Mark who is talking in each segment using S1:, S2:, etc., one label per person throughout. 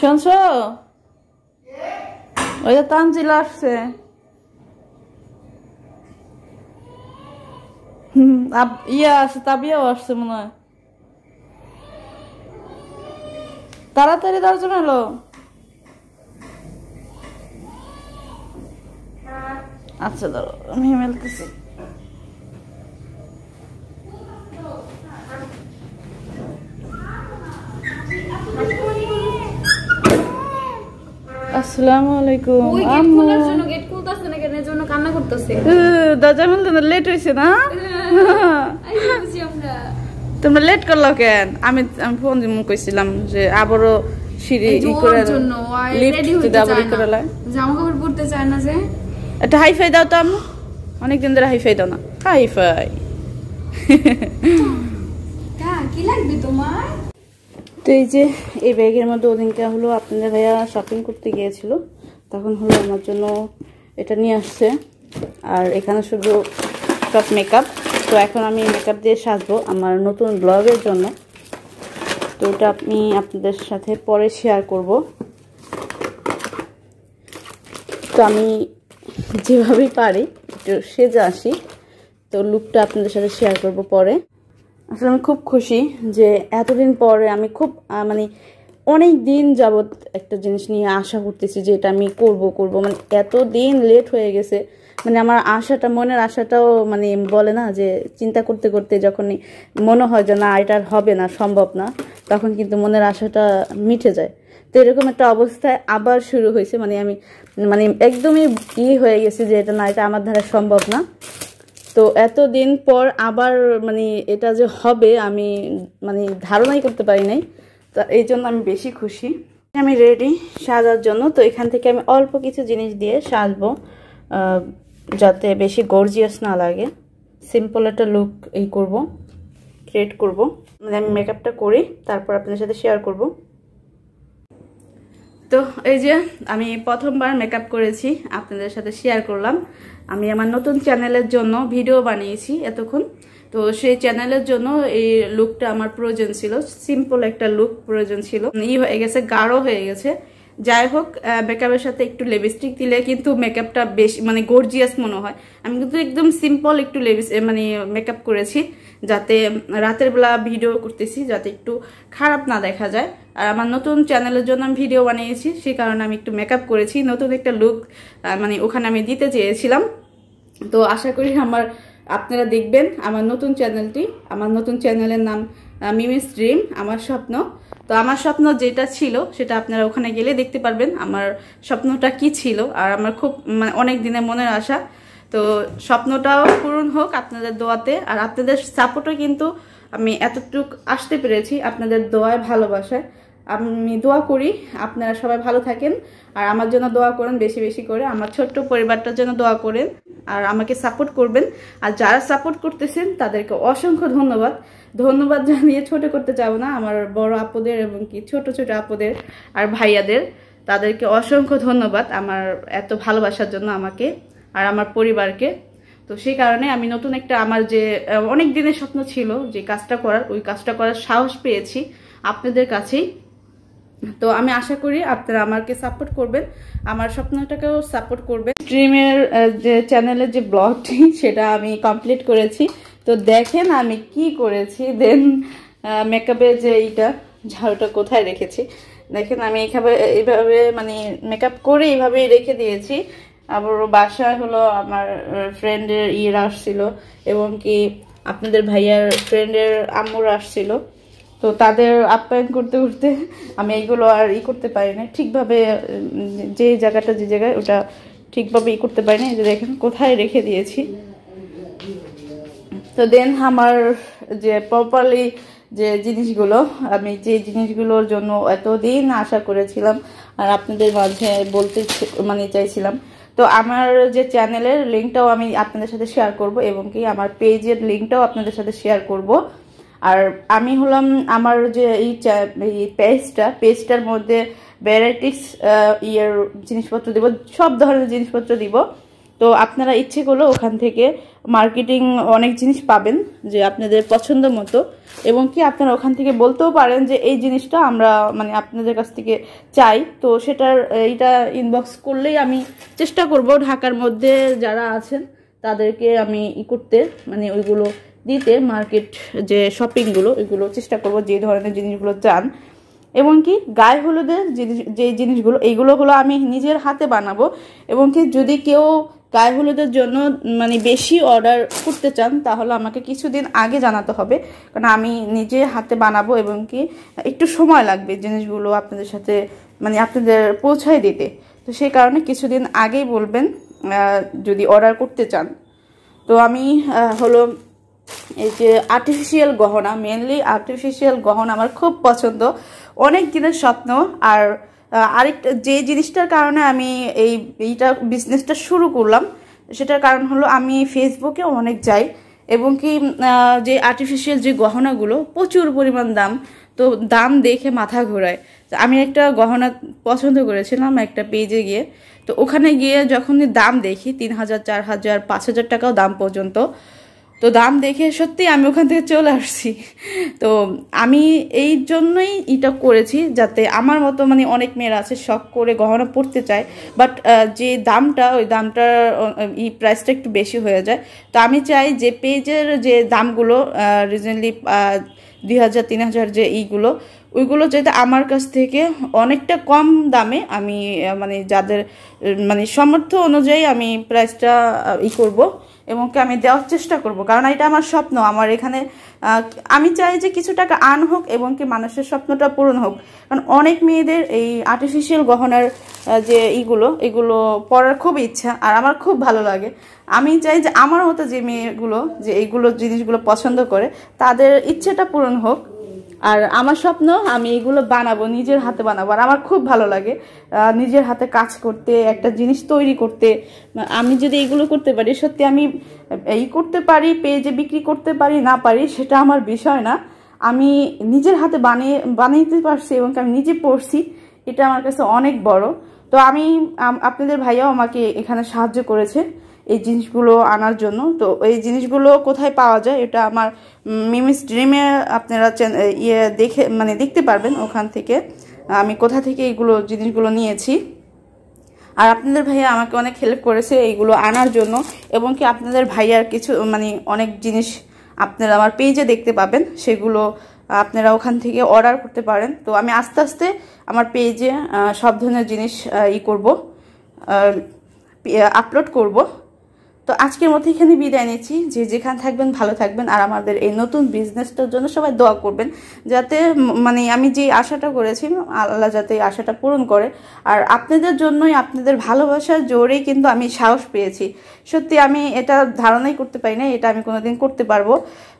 S1: শুনছ ওই যে তানজিল আসছে ইয়া আছে তাবিয়াও আসছে মনে হয় তাড়াতাড়ি দর্জন হলো আচ্ছা ধরো আমি মেলতেছি আসসালামু আলাইকুম কান্না না হ্যাঁ, তোমরা লেট কেন আমি ফোন যে আবারও সিঁড়ি জামা কাপড় না যে একটা অনেক দিন ধরে হাইফাই দাও না হাইফাই কি লাগবে তোমার তো এই যে এই ব্যাগের মধ্যে ওদিনকে হলো আপনাদের ভাইয়া শপিং করতে গিয়েছিল তখন হলো আমার জন্য এটা নিয়ে আসছে আর এখানে শুধু সব মেকআপ তো এখন আমি মেকআপ দিয়ে সাজবো আমার নতুন ব্লগের জন্য তো ওটা আমি আপনাদের সাথে পরে শেয়ার করব তো আমি যেভাবেই পারি একটু সেজে আসি তো লুকটা আপনাদের সাথে শেয়ার করব পরে আসলে আমি খুব খুশি যে এতদিন পরে আমি খুব মানে অনেক দিন যাবৎ একটা জিনিস নিয়ে আশা করতেছি যে এটা আমি করব করব মানে এত দিন লেট হয়ে গেছে মানে আমার আশাটা মনের আশাটাও মানে বলে না যে চিন্তা করতে করতে যখনই মনে হয় যে না এটা হবে না সম্ভব না তখন কিন্তু মনের আশাটা মিটে যায় তো এরকম একটা অবস্থায় আবার শুরু হয়েছে মানে আমি মানে একদমই ই হয়ে গেছে যে এটা না এটা আমার দ্বারা সম্ভব না তো এতদিন পর আবার মানে এটা যে হবে আমি মানে ধারণাই করতে পারি নাই তা এই জন্য আমি বেশি খুশি আমি রেডি সাজার জন্য তো এখান থেকে আমি অল্প কিছু জিনিস দিয়ে সাজবো যাতে বেশি গর্জিয়াস না লাগে সিম্পল একটা লুক এই করব ক্রিয়েট করব মানে আমি মেকআপটা করি তারপর আপনাদের সাথে শেয়ার করব তো এই যে আমি প্রথমবার মেকআপ করেছি আপনাদের সাথে শেয়ার করলাম আমি আমার নতুন চ্যানেলের জন্য ভিডিও বানিয়েছি এতক্ষণ তো সেই চ্যানেলের জন্য এই লুকটা আমার প্রয়োজন ছিল সিম্পল একটা লুক প্রয়োজন ছিল ই হয়ে গেছে গাঢ় হয়ে গেছে যাই হোক মেকআপের সাথে একটু লিপস্টিক দিলে কিন্তু মেকআপটা বেশ মানে গর্জিয়াস মনে হয় আমি কিন্তু একদম সিম্পল একটু মানে মেকআপ করেছি যাতে রাতের বেলা ভিডিও করতেছি যাতে একটু খারাপ না দেখা যায় আর আমার নতুন চ্যানেলের জন্য আমি ভিডিও বানিয়েছি সেই কারণে আমি একটু মেকআপ করেছি নতুন একটা লুক মানে ওখানে আমি দিতে চেয়েছিলাম তো আশা করি আমার আপনারা দেখবেন আমার নতুন চ্যানেলটি আমার নতুন চ্যানেলের নাম মিমিস ড্রিম আমার স্বপ্ন তো আমার স্বপ্ন যেটা ছিল সেটা আপনারা ওখানে গেলে দেখতে পারবেন আমার স্বপ্নটা কি ছিল আর আমার খুব মানে অনেক দিনের মনের আশা তো স্বপ্নটাও পূরণ হোক আপনাদের দোয়াতে আর আপনাদের সাপোর্টও কিন্তু আমি এতটুক আসতে পেরেছি আপনাদের দোয়ায় ভালোবাসায় আমি দোয়া করি আপনারা সবাই ভালো থাকেন আর আমার জন্য দোয়া করেন বেশি বেশি করে আমার ছোট্ট পরিবারটার জন্য দোয়া করেন আর আমাকে সাপোর্ট করবেন আর যারা সাপোর্ট করতেছেন তাদেরকে অসংখ্য ধন্যবাদ ধন্যবাদ জানিয়ে ছোট করতে যাব না আমার বড় আপদের এবং কি ছোট ছোট আপদের আর ভাইয়াদের তাদেরকে অসংখ্য ধন্যবাদ আমার এত ভালোবাসার জন্য আমাকে আর আমার পরিবারকে তো সেই কারণে আমি নতুন একটা আমার যে অনেক দিনের স্বপ্ন ছিল যে কাজটা করার ওই কাজটা করার সাহস পেয়েছি আপনাদের কাছেই তো আমি আশা করি আপনারা আমাকে সাপোর্ট করবেন আমার স্বপ্নটাকেও সাপোর্ট করবেন স্ট্রিমের যে চ্যানেলের যে ব্লগটি সেটা আমি কমপ্লিট করেছি তো দেখেন আমি কি করেছি দেন মেকআপের যে এইটা ঝাড়ুটা কোথায় রেখেছি দেখেন আমি এইভাবে এইভাবে মানে মেকআপ করে এইভাবেই রেখে দিয়েছি আবার বাসায় হলো আমার ফ্রেন্ডের ইয়ের আসছিল এবং কি আপনাদের ভাইয়ার ফ্রেন্ডের আম্মুর আসছিল তো তাদের আপ্যায়ন করতে করতে আমি এইগুলো আর ই করতে পারি না ঠিকভাবে যে জায়গাটা যে জায়গায় ওটা ঠিকভাবে ই করতে পারি না যে দেখেন কোথায় রেখে দিয়েছি তো দেন আমার যে প্রপারলি যে জিনিসগুলো আমি যে জিনিসগুলোর জন্য এতদিন আশা করেছিলাম আর আপনাদের মাঝে বলতে মানে চাইছিলাম তো আমার যে চ্যানেলের লিঙ্কটাও আমি আপনাদের সাথে শেয়ার করব এবং কি আমার পেজের লিঙ্কটাও আপনাদের সাথে শেয়ার করব আর আমি হলাম আমার যে এই পেজটা পেজটার মধ্যে ভ্যারাইটিস ইয়ের জিনিসপত্র দিব সব ধরনের জিনিসপত্র দিব তো আপনারা ইচ্ছে করলে ওখান থেকে মার্কেটিং অনেক জিনিস পাবেন যে আপনাদের পছন্দ মতো এবং কি আপনারা ওখান থেকে বলতেও পারেন যে এই জিনিসটা আমরা মানে আপনাদের কাছ থেকে চাই তো সেটার এইটা ইনবক্স করলেই আমি চেষ্টা করব ঢাকার মধ্যে যারা আছেন তাদেরকে আমি ই করতে মানে ওইগুলো দিতে মার্কেট যে শপিংগুলো এগুলো চেষ্টা করব যে ধরনের জিনিসগুলো চান এবং কি গায়ে হলুদের যে জিনিসগুলো এইগুলো হলো আমি নিজের হাতে বানাবো এবং কি যদি কেউ গায়ে হলুদের জন্য মানে বেশি অর্ডার করতে চান তাহলে আমাকে কিছুদিন আগে জানাতে হবে কারণ আমি নিজে হাতে বানাবো এবং কি একটু সময় লাগবে জিনিসগুলো আপনাদের সাথে মানে আপনাদের পৌঁছায় দিতে তো সেই কারণে কিছুদিন আগেই বলবেন যদি অর্ডার করতে চান তো আমি হলো এই যে আর্টিফিশিয়াল গহনা মেনলি আর্টিফিশিয়াল গহনা আমার খুব পছন্দ অনেক দিনের স্বপ্ন আর আরেকটা যে জিনিসটার কারণে আমি এই এইটা বিজনেসটা শুরু করলাম সেটার কারণ হলো আমি ফেসবুকে অনেক যাই এবং কি যে আর্টিফিশিয়াল যে গহনাগুলো প্রচুর পরিমাণ দাম তো দাম দেখে মাথা ঘোরায় আমি একটা গহনা পছন্দ করেছিলাম একটা পেজে গিয়ে তো ওখানে গিয়ে যখন দাম দেখি তিন হাজার চার হাজার পাঁচ হাজার টাকাও দাম পর্যন্ত তো দাম দেখে সত্যি আমি ওখান থেকে চলে আসছি তো আমি এই জন্যই এটা করেছি যাতে আমার মতো মানে অনেক মেয়েরা আছে শখ করে গহনা পড়তে চায় বাট যে দামটা ওই দামটার এই প্রাইসটা একটু বেশি হয়ে যায় তো আমি চাই যে পেজের যে দামগুলো রিজেন্টলি দুই হাজার তিন হাজার যে এইগুলো ওইগুলো যেটা আমার কাছ থেকে অনেকটা কম দামে আমি মানে যাদের মানে সামর্থ্য অনুযায়ী আমি প্রাইসটা ই করবো এবংকে আমি দেওয়ার চেষ্টা করব কারণ এটা আমার স্বপ্ন আমার এখানে আমি চাই যে কিছু টাকা আন হোক এবং কি মানুষের স্বপ্নটা পূরণ হোক কারণ অনেক মেয়েদের এই আর্টিফিশিয়াল গহনার যে ইগুলো এগুলো পরার খুব ইচ্ছা আর আমার খুব ভালো লাগে আমি চাই যে আমার মতো যে মেয়েগুলো যে এইগুলো জিনিসগুলো পছন্দ করে তাদের ইচ্ছেটা পূরণ হোক আর আমার স্বপ্ন আমি এগুলো বানাবো নিজের হাতে বানাবো আর আমার খুব ভালো লাগে নিজের হাতে কাজ করতে একটা জিনিস তৈরি করতে আমি যদি এগুলো করতে পারি সত্যি আমি এই করতে পারি পেজে বিক্রি করতে পারি না পারি সেটা আমার বিষয় না আমি নিজের হাতে বানিয়ে বানাইতে পারছি এবং আমি নিজে পড়ছি এটা আমার কাছে অনেক বড় তো আমি আপনাদের ভাইয়াও আমাকে এখানে সাহায্য করেছে এই জিনিসগুলো আনার জন্য তো এই জিনিসগুলো কোথায় পাওয়া যায় এটা আমার মিমিস ড্রিমে আপনারা ইয়ে দেখে মানে দেখতে পারবেন ওখান থেকে আমি কোথা থেকে এইগুলো জিনিসগুলো নিয়েছি আর আপনাদের ভাইয়া আমাকে অনেক হেল্প করেছে এইগুলো আনার জন্য এবং কি আপনাদের ভাইয়ার কিছু মানে অনেক জিনিস আপনারা আমার পেজে দেখতে পাবেন সেগুলো আপনারা ওখান থেকে অর্ডার করতে পারেন তো আমি আস্তে আস্তে আমার পেজে সব ধরনের জিনিস ই করবো আপলোড করব তো আজকের মতো এখানে বিদায় নিচ্ছি যে যেখানে থাকবেন ভালো থাকবেন আর আমাদের এই নতুন বিজনেসটার জন্য সবাই দোয়া করবেন যাতে মানে আমি যে আশাটা করেছি আল্লাহ যাতে এই আশাটা পূরণ করে আর আপনাদের জন্যই আপনাদের ভালোবাসার জোরেই কিন্তু আমি সাহস পেয়েছি সত্যি আমি এটা ধারণাই করতে পারি না এটা আমি কোনোদিন করতে পারবো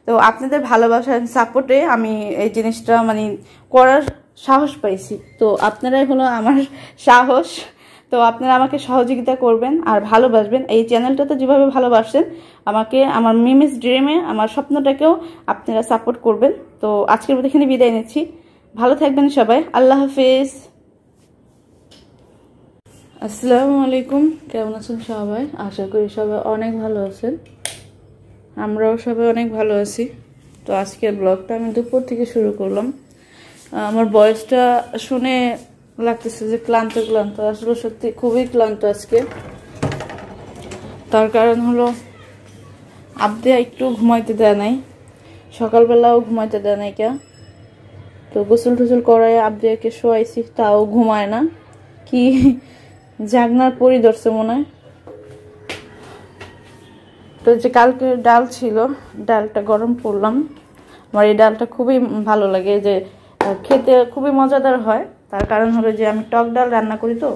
S1: তো আপনাদের ভালোবাসার সাপোর্টে আমি এই জিনিসটা মানে করার সাহস পাইছি তো আপনারাই হলো আমার সাহস তো আপনারা আমাকে সহযোগিতা করবেন আর ভালোবাসবেন এই চ্যানেলটাতে যেভাবে ভালোবাসেন আমাকে আমার মিমিস ড্রিমে আমার স্বপ্নটাকেও আপনারা সাপোর্ট করবেন তো আজকের মতো এখানে বিদায় নিচ্ছি ভালো থাকবেন সবাই আল্লাহ হাফিজ আসসালামু আলাইকুম কেমন আছেন সবাই আশা করি সবাই অনেক ভালো আছেন আমরাও সবাই অনেক ভালো আছি তো আজকের ব্লগটা আমি দুপুর থেকে শুরু করলাম আমার বয়সটা শুনে লাগতেছে যে ক্লান্ত ক্লান্ত আসলে সত্যি খুবই ক্লান্ত আজকে তার কারণ হলো আবদে একটু ঘুমাইতে দেয় নাই সকালবেলাও ঘুমাইতে দেয় নাই কে তো গোসল টুসল করাই আবদিয়াকে শোয়াইছি তাও ঘুমায় না কি জাগনার পরিদর্শে মনে হয় তো যে কালকে ডাল ছিল ডালটা গরম করলাম আমার এই ডালটা খুবই ভালো লাগে যে খেতে খুবই মজাদার হয় তার কারণ হলো যে আমি টক ডাল রান্না করি তো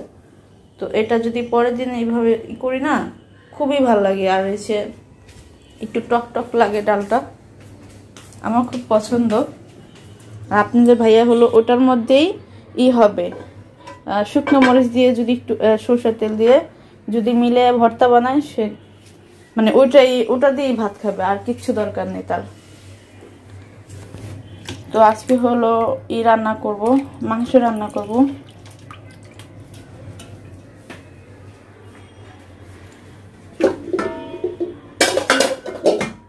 S1: তো এটা যদি পরের দিন এইভাবে করি না খুবই ভাল লাগে আর এসে একটু টক টক লাগে ডালটা আমার খুব পছন্দ আর আপনাদের ভাইয়া হলো ওটার মধ্যেই ই হবে শুকনো মরিচ দিয়ে যদি একটু সরষের তেল দিয়ে যদি মিলে ভর্তা বানায় সে মানে ওইটাই ওটা দিয়েই ভাত খাবে আর কিচ্ছু দরকার নেই তার তো আজকে হলো ই রান্না করব মাংস রান্না করব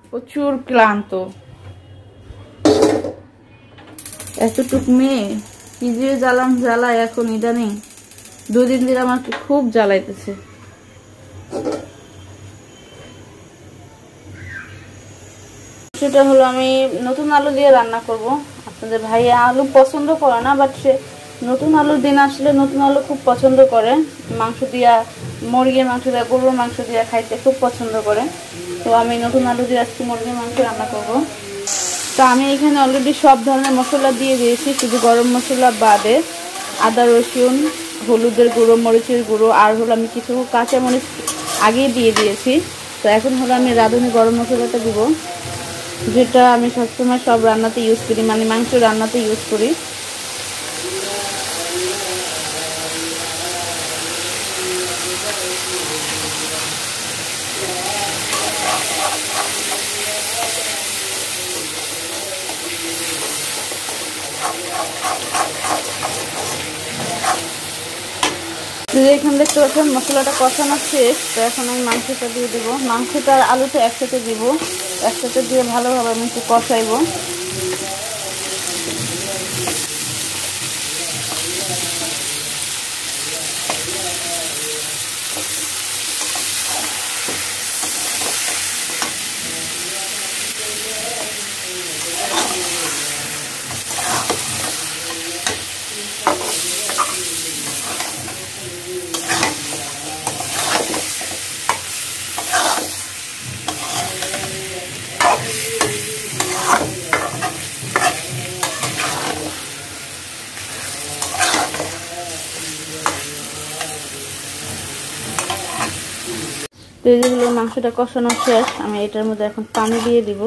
S1: প্রচুর ক্লান্ত এতটুক মেয়ে কি যে জ্বালাম জ্বালায় এখন ইদানিং দুদিন দিন আমাকে খুব জ্বালাইতেছে রেসিপিটা হলো আমি নতুন আলু দিয়ে রান্না করব আপনাদের ভাইয়া আলু পছন্দ করে না বাট সে নতুন আলুর দিন আসলে নতুন আলু খুব পছন্দ করে মাংস দিয়া মুরগির মাংস দিয়া গরুর মাংস দিয়া খাইতে খুব পছন্দ করে তো আমি নতুন আলু দিয়ে আজকে মুরগির মাংস রান্না করব তো আমি এখানে অলরেডি সব ধরনের মশলা দিয়ে দিয়েছি শুধু গরম মশলা বাদে আদা রসুন হলুদের গুঁড়ো মরিচের গুঁড়ো আর হলো আমি কিছু কাঁচা মরিচ আগেই দিয়ে দিয়েছি তো এখন হলো আমি রাঁধুনি গরম মশলাটা দেবো যেটা আমি সবসময় সব রান্নাতে ইউজ করি মানে মাংস রান্নাতে ইউজ করি এখানে দেখতে পাচ্ছেন মশলাটা কষানো শেষ তো এখন আমি মাংসটা দিয়ে দেবো মাংসটা আর আলুটা একসাথে দিব একসাথে দিয়ে ভালোভাবে আমি একটু কষাইবো তো এই হলো মাংসটা কষানো শেষ আমি এটার মধ্যে এখন পানি দিয়ে দিব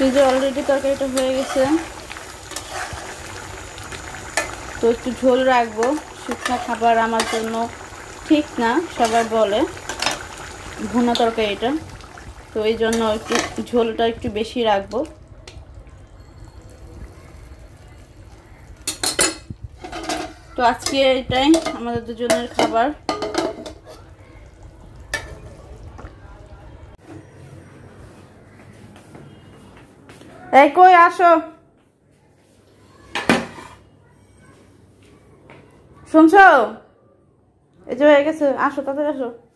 S1: ফ্রিজে অলরেডি তরকারিটা হয়ে গেছে তো একটু ঝোল রাখবো শুকনো খাবার আমার জন্য ঠিক না সবাই বলে ভুনা তরকারিটা তো এই জন্য একটু ঝোলটা একটু বেশি রাখবো তো আজকে এটাই আমাদের দুজনের খাবার এই কই আসো শুনছো এই যে হয়ে গেছে আসো তাদের আসো